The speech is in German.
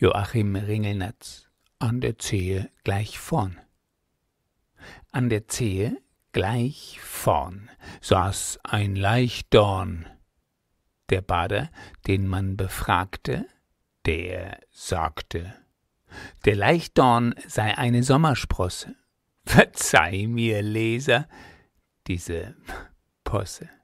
Joachim Ringelnatz an der Zehe gleich vorn. An der Zehe gleich vorn saß ein Leichdorn. Der Bader, den man befragte, der sagte, der Leichdorn sei eine Sommersprosse. Verzeih mir, Leser, diese Posse.